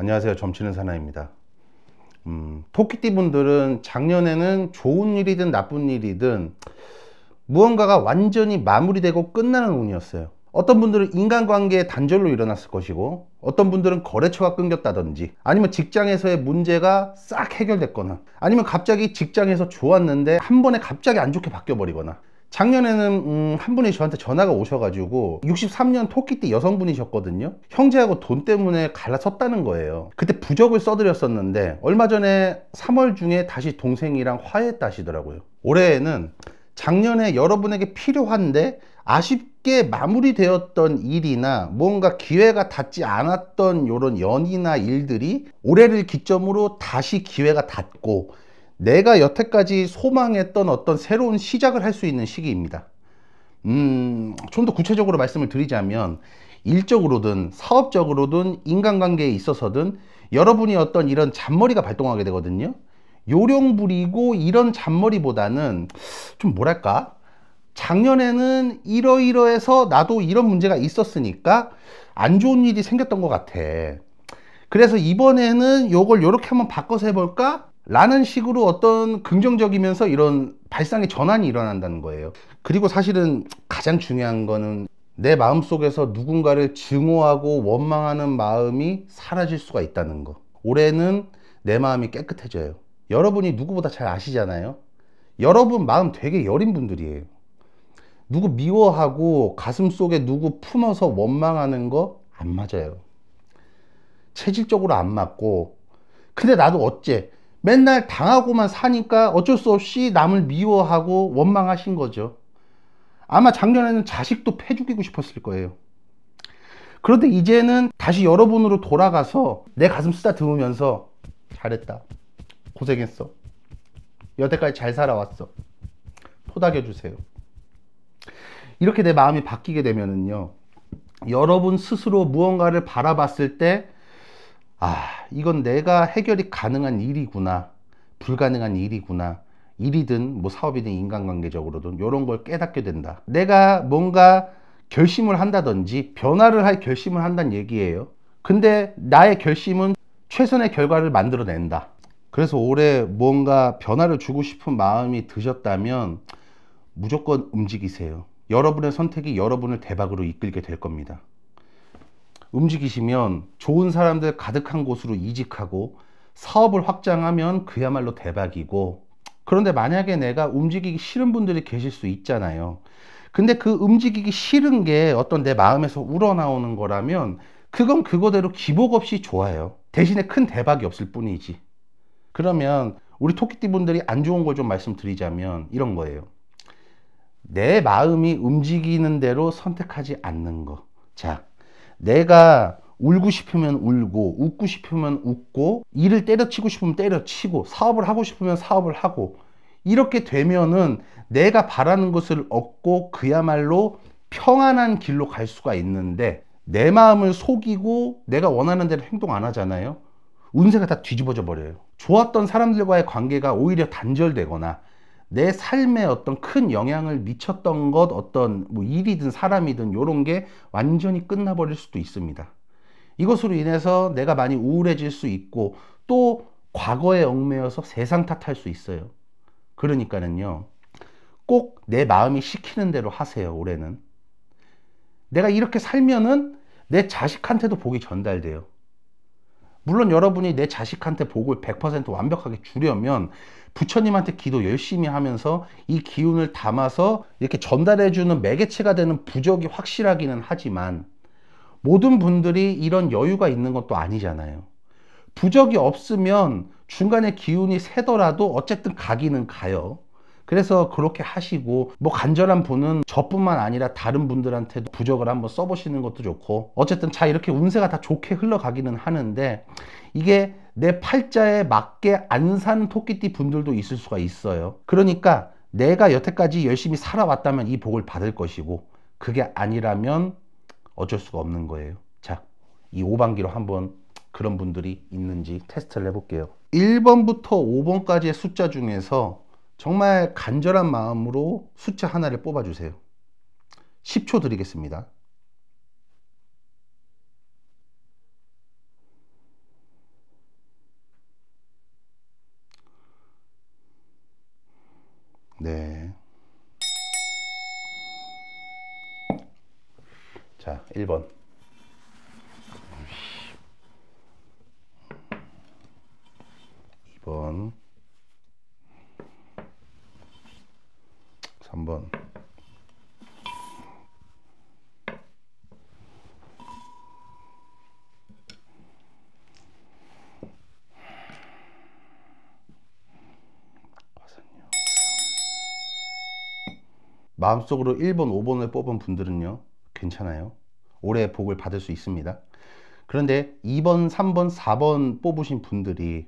안녕하세요. 점치는 사나입니다. 음, 토끼띠 분들은 작년에는 좋은 일이든 나쁜 일이든 무언가가 완전히 마무리되고 끝나는 운이었어요. 어떤 분들은 인간관계의 단절로 일어났을 것이고 어떤 분들은 거래처가 끊겼다든지 아니면 직장에서의 문제가 싹 해결됐거나 아니면 갑자기 직장에서 좋았는데 한 번에 갑자기 안 좋게 바뀌어 버리거나 작년에는 음, 한 분이 저한테 전화가 오셔가지고 63년 토끼띠 여성분이셨거든요 형제하고 돈 때문에 갈라섰다는 거예요 그때 부적을 써드렸었는데 얼마 전에 3월 중에 다시 동생이랑 화해했다시더라고요 올해에는 작년에 여러분에게 필요한데 아쉽게 마무리되었던 일이나 뭔가 기회가 닿지 않았던 이런 연이나 일들이 올해를 기점으로 다시 기회가 닿고 내가 여태까지 소망했던 어떤 새로운 시작을 할 수 있는 시기입니다. 음, 좀 더 구체적으로 말씀을 드리자면 일적으로든 사업적으로든 인간관계에 있어서든 여러분이 어떤 이런 잔머리가 발동하게 되거든요. 요령 부리고 이런 잔머리보다는 좀 뭐랄까? 작년에는 이러이러해서 나도 이런 문제가 있었으니까 안 좋은 일이 생겼던 것 같아. 그래서 이번에는 요걸 요렇게 한번 바꿔서 해볼까? 라는 식으로 어떤 긍정적이면서 이런 발상의 전환이 일어난다는 거예요. 그리고 사실은 가장 중요한 거는 내 마음속에서 누군가를 증오하고 원망하는 마음이 사라질 수가 있다는 거. 올해는 내 마음이 깨끗해져요. 여러분이 누구보다 잘 아시잖아요. 여러분 마음 되게 여린 분들이에요. 누구 미워하고 가슴 속에 누구 품어서 원망하는 거 안 맞아요. 체질적으로 안 맞고 근데 나도 어째 맨날 당하고만 사니까 어쩔 수 없이 남을 미워하고 원망하신 거죠. 아마 작년에는 자식도 패 죽이고 싶었을 거예요. 그런데 이제는 다시 여러분으로 돌아가서 내 가슴 쓰다듬으면서 잘했다. 고생했어. 여태까지 잘 살아왔어. 토닥여 주세요. 이렇게 내 마음이 바뀌게 되면은요. 여러분 스스로 무언가를 바라봤을 때 아, 이건 내가 해결이 가능한 일이구나. 불가능한 일이구나. 일이든 뭐 사업이든 인간관계적으로든 이런 걸 깨닫게 된다. 내가 뭔가 결심을 한다든지 변화를 할 결심을 한다는 얘기예요. 근데 나의 결심은 최선의 결과를 만들어낸다. 그래서 올해 뭔가 변화를 주고 싶은 마음이 드셨다면 무조건 움직이세요. 여러분의 선택이 여러분을 대박으로 이끌게 될 겁니다. 움직이시면 좋은 사람들 가득한 곳으로 이직하고 사업을 확장하면 그야말로 대박이고 그런데 만약에 내가 움직이기 싫은 분들이 계실 수 있잖아요. 근데 그 움직이기 싫은 게 어떤 내 마음에서 우러나오는 거라면 그건 그거대로 기복 없이 좋아요. 대신에 큰 대박이 없을 뿐이지. 그러면 우리 토끼띠 분들이 안 좋은 걸 좀 말씀드리자면 이런 거예요. 내 마음이 움직이는 대로 선택하지 않는 거. 자, 내가 울고 싶으면 울고 웃고 싶으면 웃고 일을 때려치고 싶으면 때려치고 사업을 하고 싶으면 사업을 하고 이렇게 되면은 내가 바라는 것을 얻고 그야말로 평안한 길로 갈 수가 있는데 내 마음을 속이고 내가 원하는 대로 행동 안 하잖아요 운세가 다 뒤집어져 버려요 좋았던 사람들과의 관계가 오히려 단절되거나 내 삶에 어떤 큰 영향을 미쳤던 것 어떤 뭐 일이든 사람이든 이런 게 완전히 끝나버릴 수도 있습니다. 이것으로 인해서 내가 많이 우울해질 수 있고 또 과거에 얽매여서 세상 탓할 수 있어요. 그러니까는요. 꼭 내 마음이 시키는 대로 하세요, 올해는. 내가 이렇게 살면은 내 자식한테도 복이 전달돼요. 물론 여러분이 내 자식한테 복을 100% 완벽하게 주려면 부처님한테 기도 열심히 하면서 이 기운을 담아서 이렇게 전달해주는 매개체가 되는 부적이 확실하기는 하지만 모든 분들이 이런 여유가 있는 것도 아니잖아요. 부적이 없으면 중간에 기운이 새더라도 어쨌든 가기는 가요. 그래서 그렇게 하시고 뭐 간절한 분은 저뿐만 아니라 다른 분들한테도 부적을 한번 써보시는 것도 좋고 어쨌든 자 이렇게 운세가 다 좋게 흘러가기는 하는데 이게 내 팔자에 맞게 안 산 토끼띠 분들도 있을 수가 있어요. 그러니까 내가 여태까지 열심히 살아왔다면 이 복을 받을 것이고 그게 아니라면 어쩔 수가 없는 거예요. 자, 이 5반기로 한번 그런 분들이 있는지 테스트를 해볼게요. 1번부터 5번까지의 숫자 중에서 정말 간절한 마음으로 숫자 하나를 뽑아주세요. 10초 드리겠습니다. 네. 자, 1번. 한번 마음속으로 1번, 5번을 뽑은 분들은요, 괜찮아요. 올해 복을 받을 수 있습니다. 그런데 2번, 3번, 4번 뽑으신 분들이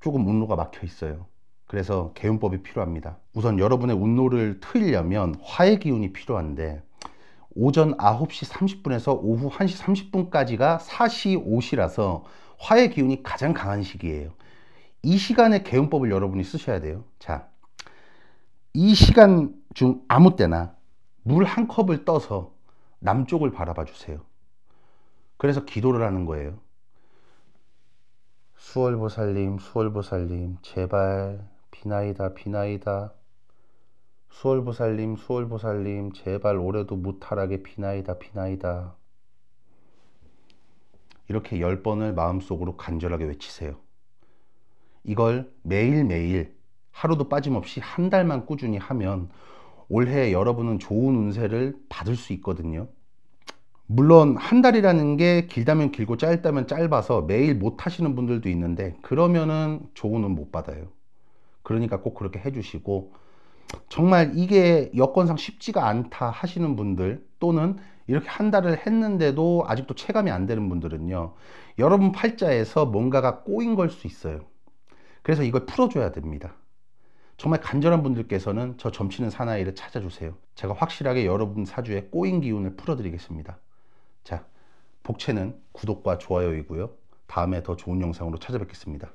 조금 운로가 막혀 있어요. 그래서 개운법이 필요합니다. 우선 여러분의 운노를 트이려면 화의 기운이 필요한데 오전 9시 30분에서 오후 1시 30분까지가 4시 5시라서 화의 기운이 가장 강한 시기예요. 이 시간에 개운법을 여러분이 쓰셔야 돼요. 자, 이 시간 중 아무 때나 물 한 컵을 떠서 남쪽을 바라봐 주세요. 그래서 기도를 하는 거예요. 수월보살님, 수월보살님, 제발 비나이다 비나이다 수월보살님 수월보살님 제발 올해도 무탈하게 비나이다 비나이다 이렇게 열 번을 마음속으로 간절하게 외치세요. 이걸 매일매일 하루도 빠짐없이 한 달만 꾸준히 하면 올해 여러분은 좋은 운세를 받을 수 있거든요. 물론 한 달이라는 게 길다면 길고 짧다면 짧아서 매일 못 하시는 분들도 있는데 그러면은 좋은 운못 받아요. 그러니까 꼭 그렇게 해주시고 정말 이게 여건상 쉽지가 않다 하시는 분들 또는 이렇게 한 달을 했는데도 아직도 체감이 안 되는 분들은요 여러분 팔자에서 뭔가가 꼬인 걸 수 있어요 그래서 이걸 풀어줘야 됩니다 정말 간절한 분들께서는 저 점치는 사나이를 찾아주세요 제가 확실하게 여러분 사주에 꼬인 기운을 풀어드리겠습니다 자 복채는 구독과 좋아요이고요 다음에 더 좋은 영상으로 찾아뵙겠습니다